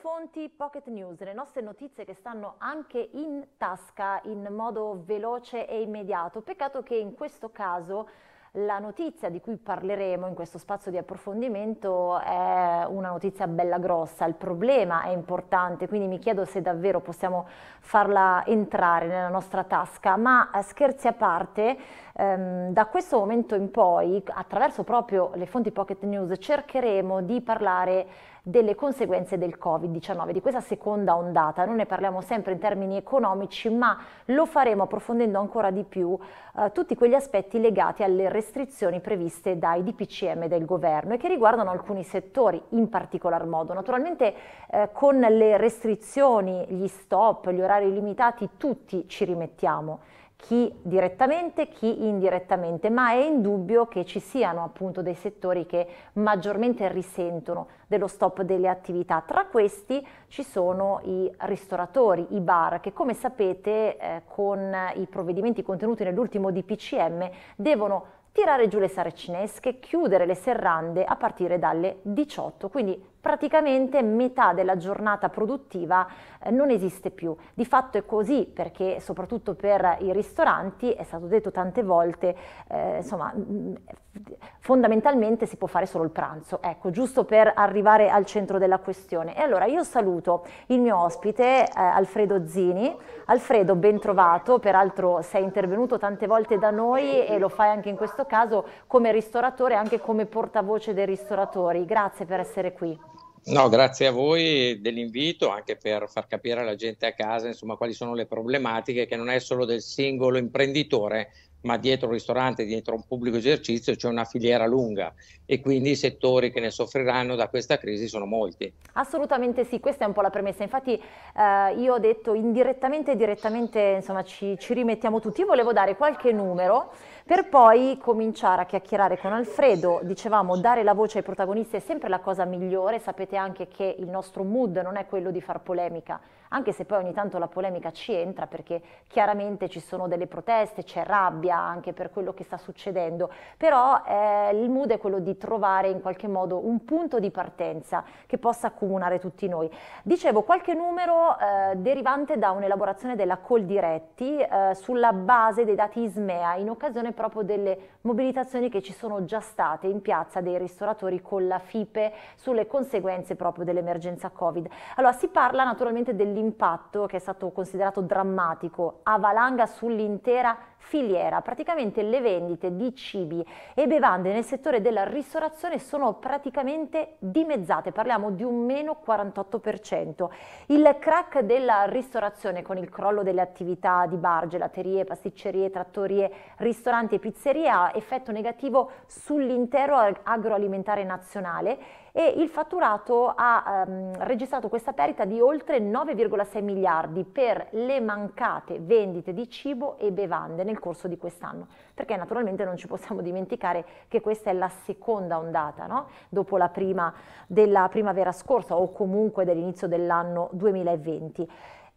fonti Pocket News, le nostre notizie che stanno anche in tasca in modo veloce e immediato. Peccato che in questo caso la notizia di cui parleremo in questo spazio di approfondimento è una notizia bella grossa, il problema è importante, quindi mi chiedo se davvero possiamo farla entrare nella nostra tasca, ma eh, scherzi a parte, Ehm, da questo momento in poi, attraverso proprio le fonti Pocket News, cercheremo di parlare delle conseguenze del Covid-19, di questa seconda ondata. Noi ne parliamo sempre in termini economici, ma lo faremo approfondendo ancora di più eh, tutti quegli aspetti legati alle restrizioni previste dai DPCM del governo e che riguardano alcuni settori in particolar modo. Naturalmente eh, con le restrizioni, gli stop, gli orari limitati, tutti ci rimettiamo chi direttamente, chi indirettamente, ma è indubbio che ci siano appunto dei settori che maggiormente risentono dello stop delle attività. Tra questi ci sono i ristoratori, i bar, che come sapete eh, con i provvedimenti contenuti nell'ultimo DPCM devono tirare giù le saracinesche, chiudere le serrande a partire dalle 18, quindi praticamente metà della giornata produttiva eh, non esiste più. Di fatto è così perché soprattutto per i ristoranti, è stato detto tante volte, eh, insomma, mm, fondamentalmente si può fare solo il pranzo, ecco, giusto per arrivare al centro della questione. E allora io saluto il mio ospite eh, Alfredo Zini. Alfredo, ben trovato, peraltro sei intervenuto tante volte da noi e lo fai anche in questo caso come ristoratore e anche come portavoce dei ristoratori. Grazie per essere qui. No, grazie a voi dell'invito, anche per far capire alla gente a casa insomma, quali sono le problematiche che non è solo del singolo imprenditore, ma dietro un ristorante, dietro un pubblico esercizio c'è una filiera lunga e quindi i settori che ne soffriranno da questa crisi sono molti. Assolutamente sì, questa è un po' la premessa, infatti eh, io ho detto indirettamente e direttamente insomma, ci, ci rimettiamo tutti, io volevo dare qualche numero per poi cominciare a chiacchierare con Alfredo. Dicevamo, dare la voce ai protagonisti è sempre la cosa migliore, sapete anche che il nostro mood non è quello di far polemica, anche se poi ogni tanto la polemica ci entra perché chiaramente ci sono delle proteste, c'è rabbia anche per quello che sta succedendo, però eh, il mood è quello di trovare in qualche modo un punto di partenza che possa accomunare tutti noi. Dicevo qualche numero eh, derivante da un'elaborazione della Coldiretti eh, sulla base dei dati Ismea in occasione ripercussione proprio delle mobilitazioni che ci sono già state in piazza dei ristoratori con la FIPE sulle conseguenze proprio dell'emergenza Covid. Allora si parla naturalmente dell'impatto che è stato considerato drammatico a valanga sull'intera filiera, praticamente le vendite di cibi e bevande nel settore della ristorazione sono praticamente dimezzate, parliamo di un meno 48%. Il crack della ristorazione con il crollo delle attività di bar, gelaterie, pasticcerie, trattorie, ristoranti ristoranti e pizzerie ha effetto negativo sull'intero agroalimentare nazionale e il fatturato ha ehm, registrato questa perdita di oltre 9,6 miliardi per le mancate vendite di cibo e bevande nel corso di quest'anno, perché naturalmente non ci possiamo dimenticare che questa è la seconda ondata, no? dopo la prima della primavera scorsa o comunque dell'inizio dell'anno 2020.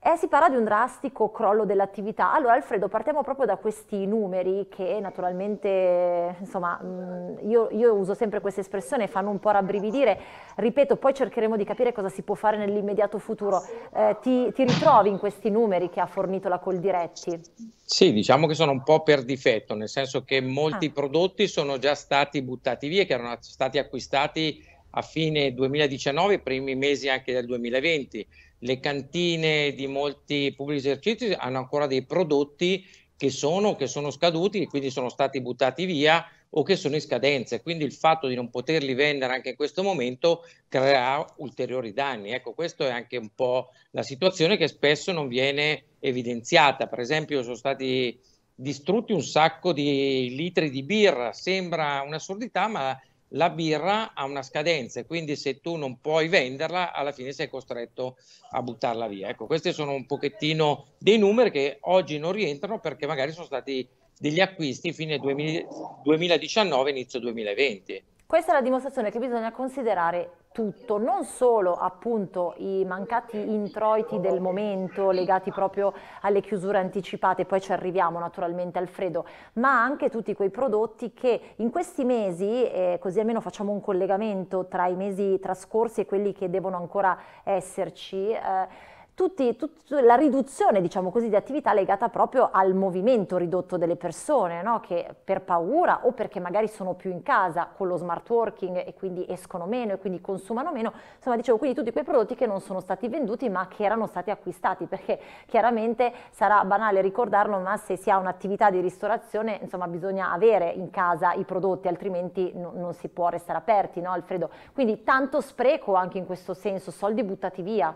Eh, si parla di un drastico crollo dell'attività. Allora Alfredo, partiamo proprio da questi numeri che naturalmente, insomma, mm, io, io uso sempre questa espressione, fanno un po' rabbrividire. Ripeto, poi cercheremo di capire cosa si può fare nell'immediato futuro. Eh, ti, ti, ritrovi in questi numeri che ha fornito la Coldiretti? Sì, diciamo che sono un po' per difetto, nel senso che molti ah. prodotti sono già stati buttati via, che erano stati acquistati a fine 2019 primi mesi anche del 2020. Le cantine di molti pubblici esercizi hanno ancora dei prodotti che sono, che sono scaduti e quindi sono stati buttati via o che sono in scadenza. Quindi il fatto di non poterli vendere anche in questo momento creerà ulteriori danni. Ecco, questa è anche un po' la situazione che spesso non viene evidenziata. Per esempio, sono stati distrutti un sacco di litri di birra. Sembra un'assurdità, ma la birra ha una scadenza e quindi se tu non puoi venderla alla fine sei costretto a buttarla via. Ecco, questi sono un pochettino dei numeri che oggi non rientrano perché magari sono stati degli acquisti fine 2019, inizio 2020. Questa è la dimostrazione che bisogna considerare tutto, non solo appunto i mancati introiti del momento legati proprio alle chiusure anticipate, poi ci arriviamo naturalmente Alfredo, ma anche tutti quei prodotti che in questi mesi, eh, così almeno facciamo un collegamento tra i mesi trascorsi e quelli che devono ancora esserci, eh, tutti, tutta la riduzione, diciamo così, di attività legata proprio al movimento ridotto delle persone, no? che per paura o perché magari sono più in casa con lo smart working e quindi escono meno e quindi consumano meno, insomma dicevo quindi tutti quei prodotti che non sono stati venduti ma che erano stati acquistati, perché chiaramente sarà banale ricordarlo, ma se si ha un'attività di ristorazione, insomma bisogna avere in casa i prodotti, altrimenti no, non si può restare aperti, no Alfredo? Quindi tanto spreco anche in questo senso, soldi buttati via.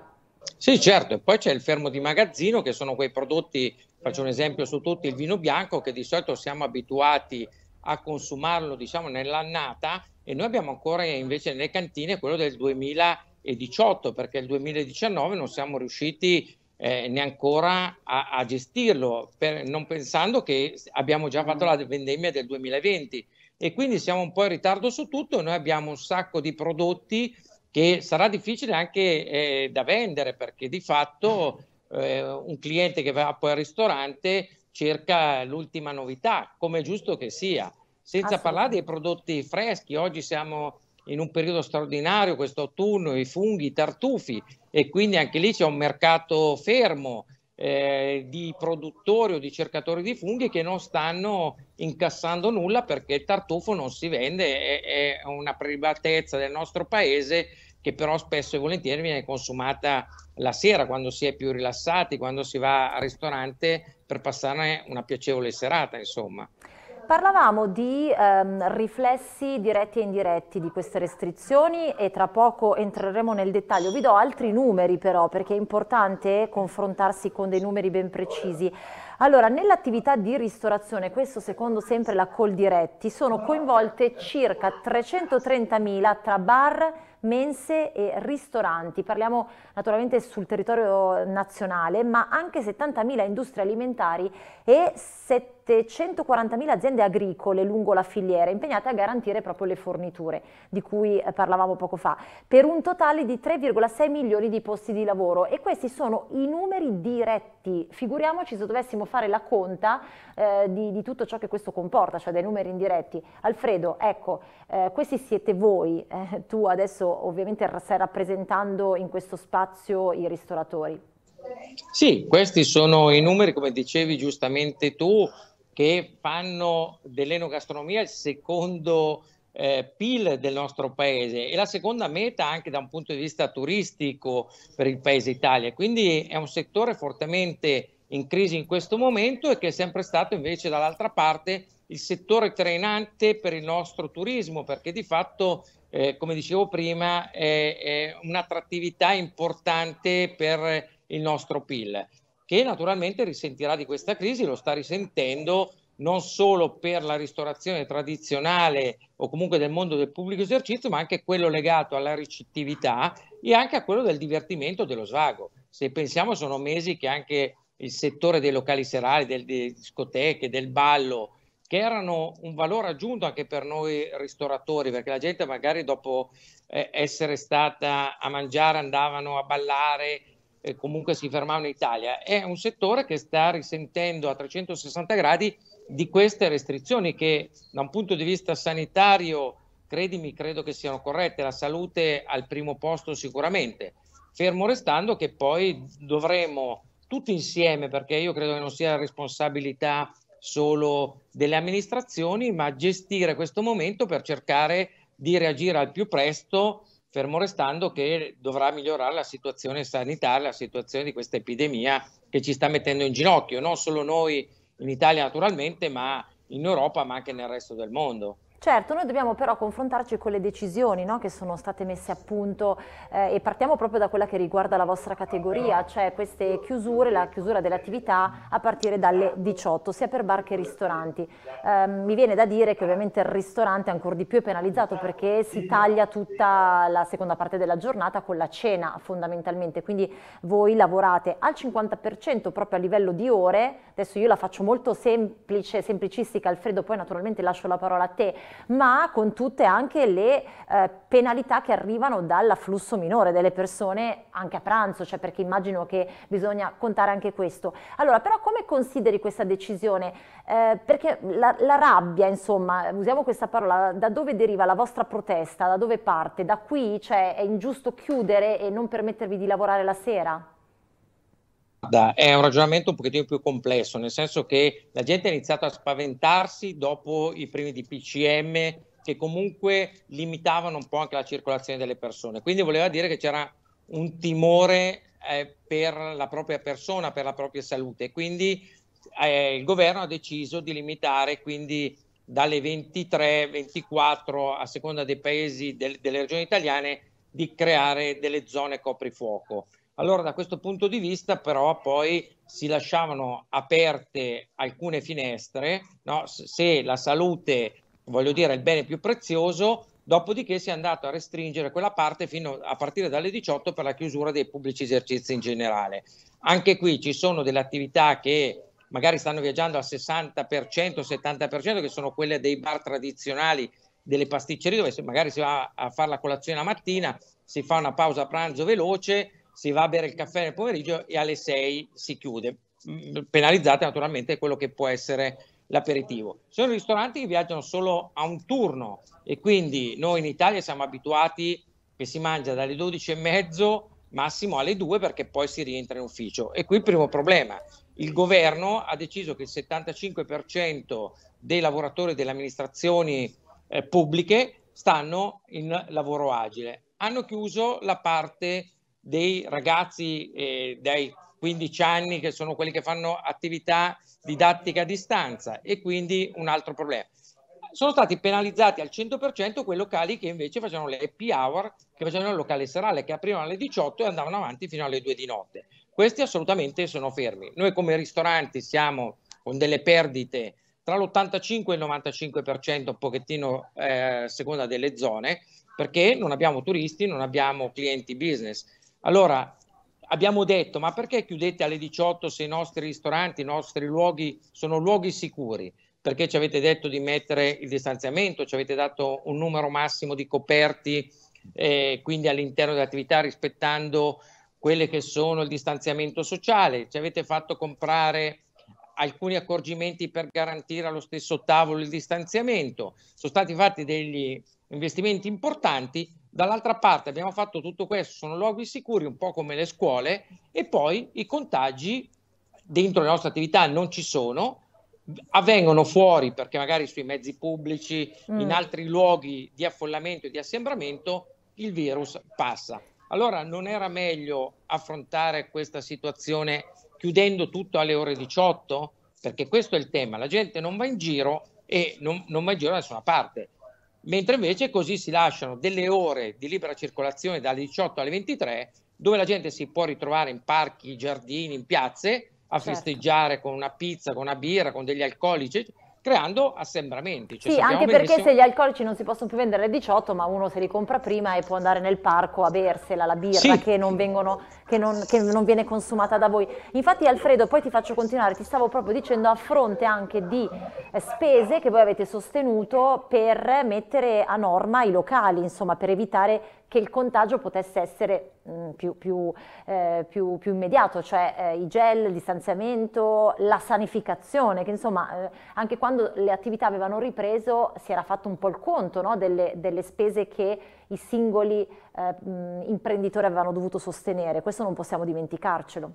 Sì, certo, e poi c'è il fermo di magazzino che sono quei prodotti, faccio un esempio su tutti, il vino bianco che di solito siamo abituati a consumarlo diciamo nell'annata e noi abbiamo ancora invece nelle cantine quello del 2018 perché il 2019 non siamo riusciti eh, neanche a, a gestirlo, per, non pensando che abbiamo già fatto la vendemmia del 2020 e quindi siamo un po' in ritardo su tutto, noi abbiamo un sacco di prodotti che sarà difficile anche eh, da vendere perché di fatto eh, un cliente che va poi al ristorante cerca l'ultima novità, come è giusto che sia, senza parlare dei prodotti freschi. Oggi siamo in un periodo straordinario, questo autunno, i funghi, i tartufi e quindi anche lì c'è un mercato fermo eh, di produttori o di cercatori di funghi che non stanno incassando nulla perché il tartufo non si vende, è, è una privatezza del nostro paese che però spesso e volentieri viene consumata la sera quando si è più rilassati, quando si va al ristorante per passare una piacevole serata, insomma parlavamo di ehm, riflessi diretti e indiretti di queste restrizioni e tra poco entreremo nel dettaglio. Vi do altri numeri però perché è importante confrontarsi con dei numeri ben precisi. Allora, nell'attività di ristorazione, questo secondo sempre la Coldiretti, sono coinvolte circa 330.000 tra bar, mense e ristoranti. Parliamo naturalmente sul territorio nazionale, ma anche 70.000 industrie alimentari e 740.000 aziende agricole lungo la filiera, impegnate a garantire proprio le forniture, di cui eh, parlavamo poco fa, per un totale di 3,6 milioni di posti di lavoro. E questi sono i numeri diretti. Figuriamoci se dovessimo fare la conta eh, di, di, tutto ciò che questo comporta, cioè dei numeri indiretti. Alfredo, ecco, eh, questi siete voi, eh, tu adesso ovviamente stai rappresentando in questo spazio i ristoratori. Sì, questi sono i numeri, come dicevi giustamente tu, che fanno dell'enogastronomia il secondo eh, PIL del nostro paese e la seconda meta anche da un punto di vista turistico per il paese Italia. Quindi è un settore fortemente in crisi in questo momento e che è sempre stato invece dall'altra parte il settore trainante per il nostro turismo, perché di fatto, eh, come dicevo prima, è, è un'attrattività importante per il nostro PIL, che naturalmente risentirà di questa crisi, lo sta risentendo non solo per la ristorazione tradizionale o comunque del mondo del pubblico esercizio, ma anche quello legato alla ricettività e anche a quello del divertimento e dello svago. Se pensiamo sono mesi che anche il settore dei locali serali, delle discoteche, del ballo, che erano un valore aggiunto anche per noi ristoratori, perché la gente magari dopo eh, essere stata a mangiare andavano a ballare e comunque si fermavano in Italia. È un settore che sta risentendo a 360 gradi di queste restrizioni che da un punto di vista sanitario, credimi, credo che siano corrette, la salute al primo posto sicuramente, fermo restando che poi dovremo tutti insieme, perché io credo che non sia responsabilità solo delle amministrazioni, ma gestire questo momento per cercare di reagire al più presto, fermo restando che dovrà migliorare la situazione sanitaria, la situazione di questa epidemia che ci sta mettendo in ginocchio, non solo noi in Italia naturalmente, ma in Europa, ma anche nel resto del mondo. Certo, noi dobbiamo però confrontarci con le decisioni no, che sono state messe a punto eh, e partiamo proprio da quella che riguarda la vostra categoria, cioè queste chiusure, la chiusura dell'attività a partire dalle 18, sia per bar che ristoranti. Eh, mi viene da dire che ovviamente il ristorante ancora di più è penalizzato perché si taglia tutta la seconda parte della giornata con la cena fondamentalmente, quindi voi lavorate al 50% proprio a livello di ore, adesso io la faccio molto semplice, semplicistica Alfredo, poi naturalmente lascio la parola a te, ma con tutte anche le eh, penalità che arrivano dall'afflusso minore delle persone anche a pranzo, cioè perché immagino che bisogna contare anche questo. Allora, però come consideri questa decisione? Eh, perché la, la rabbia, insomma, usiamo questa parola, da dove deriva la vostra protesta? Da dove parte? Da qui, cioè, è ingiusto chiudere e non permettervi di lavorare la sera? è un ragionamento un pochettino più complesso, nel senso che la gente ha iniziato a spaventarsi dopo i primi di PCM che comunque limitavano un po' anche la circolazione delle persone. Quindi voleva dire che c'era un timore eh, per la propria persona, per la propria salute. Quindi eh, il governo ha deciso di limitare quindi dalle 23, 24 a seconda dei paesi del, delle regioni italiane di creare delle zone coprifuoco. Allora da questo punto di vista però poi si lasciavano aperte alcune finestre, no? se la salute, voglio dire, è il bene più prezioso, dopodiché si è andato a restringere quella parte fino a partire dalle 18 per la chiusura dei pubblici esercizi in generale. Anche qui ci sono delle attività che magari stanno viaggiando al 60%, 70%, che sono quelle dei bar tradizionali, delle pasticcerie, dove magari si va a fare la colazione la mattina, si fa una pausa pranzo veloce si va a bere il caffè nel pomeriggio e alle 6 si chiude. Mm, penalizzate naturalmente quello che può essere l'aperitivo. Sono ristoranti che viaggiano solo a un turno e quindi noi in Italia siamo abituati che si mangia dalle 12 e mezzo massimo alle 2 perché poi si rientra in ufficio. E qui il primo problema. Il governo ha deciso che il 75% dei lavoratori delle amministrazioni eh, pubbliche stanno in lavoro agile. Hanno chiuso la parte dei ragazzi eh, dai 15 anni che sono quelli che fanno attività didattica a distanza e quindi un altro problema. Sono stati penalizzati al 100% quei locali che invece facevano le happy hour, che facevano il locale serale, che aprivano alle 18 e andavano avanti fino alle 2 di notte. Questi assolutamente sono fermi. Noi come ristoranti siamo con delle perdite tra l'85 e il 95%, un pochettino eh, a seconda delle zone, perché non abbiamo turisti, non abbiamo clienti business allora, abbiamo detto, ma perché chiudete alle 18 se i nostri ristoranti, i nostri luoghi sono luoghi sicuri? Perché ci avete detto di mettere il distanziamento, ci avete dato un numero massimo di coperti, eh, quindi all'interno dell'attività rispettando quelle che sono il distanziamento sociale, ci avete fatto comprare alcuni accorgimenti per garantire allo stesso tavolo il distanziamento, sono stati fatti degli investimenti importanti, Dall'altra parte abbiamo fatto tutto questo, sono luoghi sicuri, un po' come le scuole, e poi i contagi dentro le nostre attività non ci sono, avvengono fuori perché magari sui mezzi pubblici, mm. in altri luoghi di affollamento e di assembramento, il virus passa. Allora non era meglio affrontare questa situazione chiudendo tutto alle ore 18? Perché questo è il tema, la gente non va in giro e non, non va in giro da nessuna parte mentre invece così si lasciano delle ore di libera circolazione dalle 18 alle 23 dove la gente si può ritrovare in parchi, giardini, in piazze a certo. festeggiare con una pizza, con una birra, con degli alcolici creando assembramenti. Cioè, sì, anche perché se gli alcolici non si possono più vendere alle 18, ma uno se li compra prima e può andare nel parco a bersela, la birra sì. che, non vengono, che, non, che non viene consumata da voi. Infatti Alfredo, poi ti faccio continuare, ti stavo proprio dicendo a fronte anche di eh, spese che voi avete sostenuto per mettere a norma i locali, insomma per evitare che il contagio potesse essere mh, mm, più, più, eh, più, più, immediato, cioè eh, i gel, il distanziamento, la sanificazione, che insomma eh, anche quando le attività avevano ripreso si era fatto un po' il conto no? delle, delle, spese che i singoli mh, eh, mm, imprenditori avevano dovuto sostenere, questo non possiamo dimenticarcelo.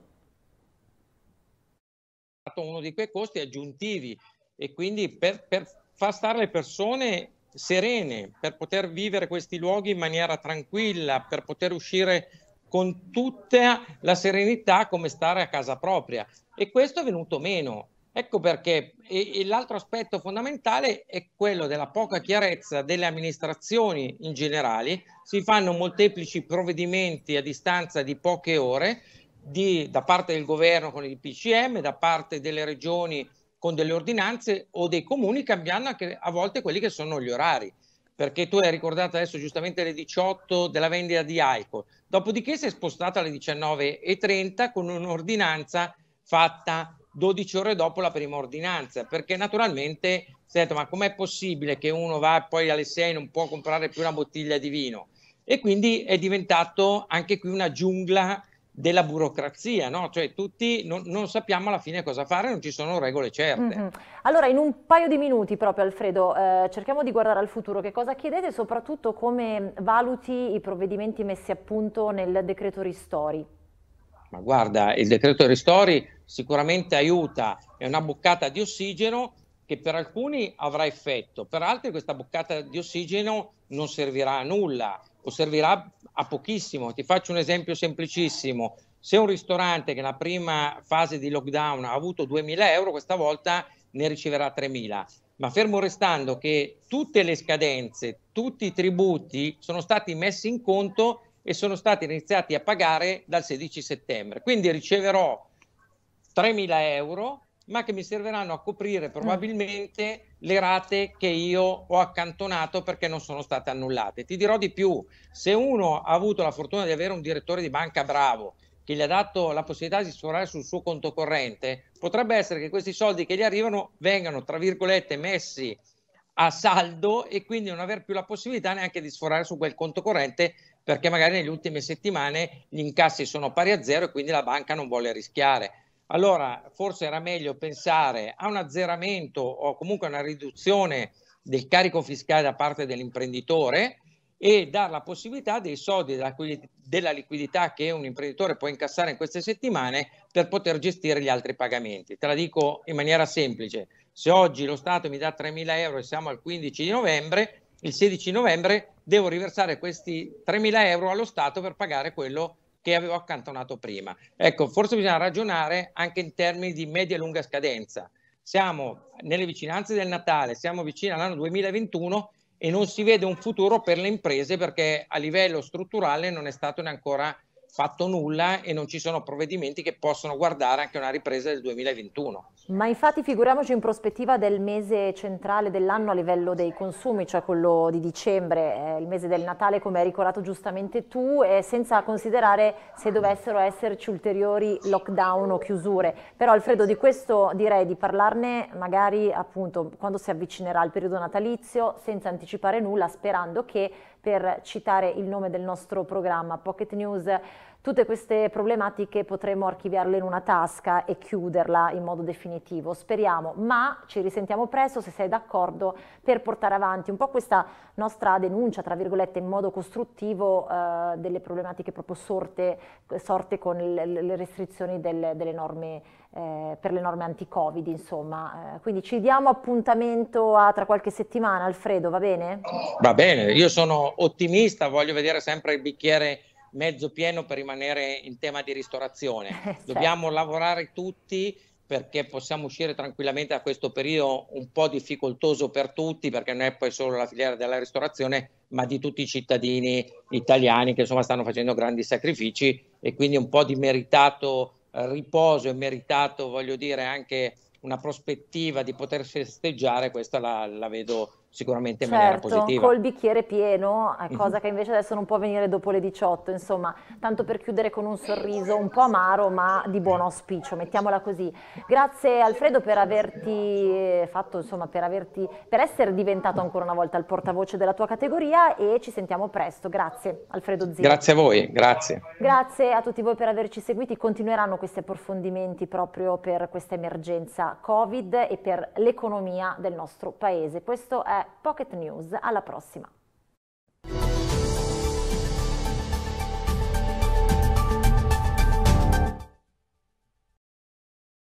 Uno di quei costi aggiuntivi e quindi per, per far stare le persone serene, per poter vivere questi luoghi in maniera tranquilla, per poter uscire con tutta la serenità come stare a casa propria. E questo è venuto meno. Ecco perché e, e l'altro aspetto fondamentale è quello della poca chiarezza delle amministrazioni in generale. Si fanno molteplici provvedimenti a distanza di poche ore di, da parte del governo con il PCM, da parte delle regioni con delle ordinanze o dei comuni cambiando anche a volte quelli che sono gli orari. Perché tu hai ricordato adesso giustamente le 18 della vendita di alcol, dopodiché si è spostata alle 19.30 con un'ordinanza fatta 12 ore dopo la prima ordinanza, perché naturalmente si è detto ma com'è possibile che uno va poi alle 6 non può comprare più una bottiglia di vino? E quindi è diventato anche qui una giungla della burocrazia, no? cioè tutti non, non, sappiamo alla fine cosa fare, non ci sono regole certe. Mm-hmm. Allora in un paio di minuti proprio Alfredo, eh, cerchiamo di guardare al futuro, che cosa chiedete e soprattutto come valuti i provvedimenti messi a punto nel decreto Ristori? Ma guarda, il decreto Ristori sicuramente aiuta, è una boccata di ossigeno che per alcuni avrà effetto, per altri questa boccata di ossigeno non servirà a nulla o servirà a pochissimo. Ti faccio un esempio semplicissimo. Se un ristorante che nella prima fase di lockdown ha avuto 2.000 euro, questa volta ne riceverà 3.000. Ma fermo restando che tutte le scadenze, tutti i tributi sono stati messi in conto e sono stati iniziati a pagare dal 16 settembre. Quindi riceverò 3.000 euro ma che mi serviranno a coprire mm. probabilmente le rate che io ho accantonato perché non sono state annullate. Ti dirò di più, se uno ha avuto la fortuna di avere un direttore di banca bravo, che gli ha dato la possibilità di sforare sul suo conto corrente, potrebbe essere che questi soldi che gli arrivano vengano, tra virgolette, messi a saldo e quindi non aver più la possibilità neanche di sforare su quel conto corrente perché magari negli ultime settimane gli incassi sono pari a zero e quindi la banca non vuole rischiare allora forse era meglio pensare a un azzeramento o comunque a una riduzione del carico fiscale da parte dell'imprenditore e dare la possibilità dei soldi della liquidità che un imprenditore può incassare in queste settimane per poter gestire gli altri pagamenti. Te la dico in maniera semplice, se oggi lo Stato mi dà 3.000 euro e siamo al 15 di novembre, il 16 novembre devo riversare questi 3.000 euro allo Stato per pagare quello che che avevo accantonato prima. Ecco, forse bisogna ragionare anche in termini di media e lunga scadenza. Siamo nelle vicinanze del Natale, siamo vicini all'anno 2021 e non si vede un futuro per le imprese perché a livello strutturale non è stato neanche fatto nulla e non ci sono provvedimenti che possono guardare anche una ripresa del 2021. Ma infatti figuriamoci in prospettiva del mese centrale dell'anno a livello dei consumi, cioè quello di dicembre, eh, il mese del Natale come hai ricordato giustamente tu, eh, senza considerare se dovessero esserci ulteriori lockdown o chiusure. Però Alfredo di questo direi di parlarne magari appunto quando si avvicinerà il periodo natalizio, senza anticipare nulla, sperando che per citare il nome del nostro programma Pocket News Tutte queste problematiche potremo archiviarle in una tasca e chiuderla in modo definitivo, speriamo, ma ci risentiamo presto se sei d'accordo per portare avanti un po' questa nostra denuncia, tra virgolette, in modo costruttivo eh, delle problematiche proprio sorte, sorte con le, le restrizioni del, delle norme, eh, per le norme anti-Covid, insomma. Eh, quindi ci diamo appuntamento a, tra qualche settimana, Alfredo, va bene? Va bene, io sono ottimista, voglio vedere sempre il bicchiere mezzo pieno per rimanere in tema di ristorazione. Eh, certo. Dobbiamo lavorare tutti perché possiamo uscire tranquillamente da questo periodo un po' difficoltoso per tutti, perché non è poi solo la filiera della ristorazione, ma di tutti i cittadini italiani che insomma stanno facendo grandi sacrifici e quindi un po' di meritato eh, riposo e meritato, voglio dire, anche una prospettiva di poter festeggiare, questa la, la vedo sicuramente in certo, maniera positiva. col bicchiere pieno, eh, mhm. cosa che invece adesso non può venire dopo le 18, insomma, tanto per chiudere con un sorriso un po' amaro ma di buon auspicio, mettiamola così. Grazie Alfredo per averti eh, fatto, insomma, per, averti, per essere diventato ancora una volta il portavoce della tua categoria e ci sentiamo presto. Grazie Alfredo Zio. Grazie a voi, grazie. Grazie a tutti voi per averci seguiti, continueranno questi approfondimenti proprio per questa emergenza Covid e per l'economia del nostro paese. Questo è Pocket News. Alla prossima!